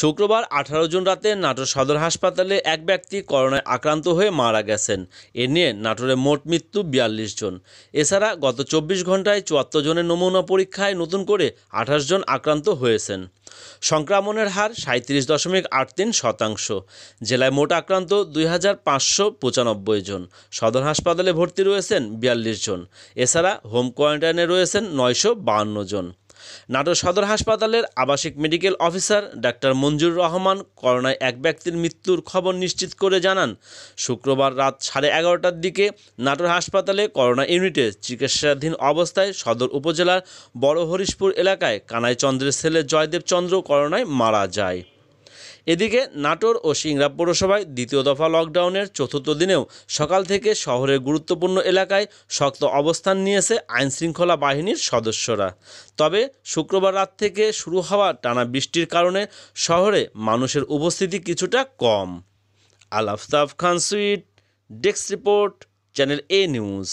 শুক্রবার আঠারো জুন রাতে নাটোর সদর হাসপাতালে এক ব্যক্তি করোনায় আক্রান্ত হয়ে মারা গেছেন এ নিয়ে নাটোরে মোট মৃত্যু বিয়াল্লিশ জন এছাড়া গত চব্বিশ ঘন্টায় চুয়াত্তর জনের নমুনা পরীক্ষায় নতুন করে আঠাশ জন আক্রান্ত হয়েছেন সংক্রমণের হার সাঁত্রিশ দশমিক আট তিন শতাংশ জেলায় মোট আক্রান্ত দুই হাজার পাঁচশো পঁচানব্বই জন সদর হাসপাতালে ভর্তি রয়েছেন বিয়াল্লিশ জন এছাড়া হোম কোয়ারেন্টাইনে রয়েছেন নয়শো বাহান্ন জন নাটোর সদর হাসপাতালের আবাসিক medical officer doctor Manjur Rahman করোনায় এক ব্যক্তির মৃত্যুর খবর নিশ্চিত করে জানান শুক্রবার রাত সাড়ে এগারোটার দিকে নাটোর হাসপাতালে করোনা ইউনিটে চিকিৎসাধীন অবস্থায় সদর উপজেলার বড় হরিশপুর এলাকায় কানাই চন্দ্রের ছেলে জয়দেব চন্দ্র করোনায় মারা যায় এদিকে নাটোর ও সিংড়া পৌরসভায় দ্বিতীয় দফা লকডাউনের চতুর্থ দিনেও সকাল থেকে শহরের গুরুত্বপূর্ণ এলাকায় শক্ত অবস্থান নিয়েছে আইনশৃঙ্খলা বাহিনীর সদস্যরা তবে শুক্রবার রাত থেকে শুরু হওয়া টানা বৃষ্টির কারণে শহরে মানুষের উপস্থিতি কিছুটা কম আলাফতাফ খান সুইট desk report channel A news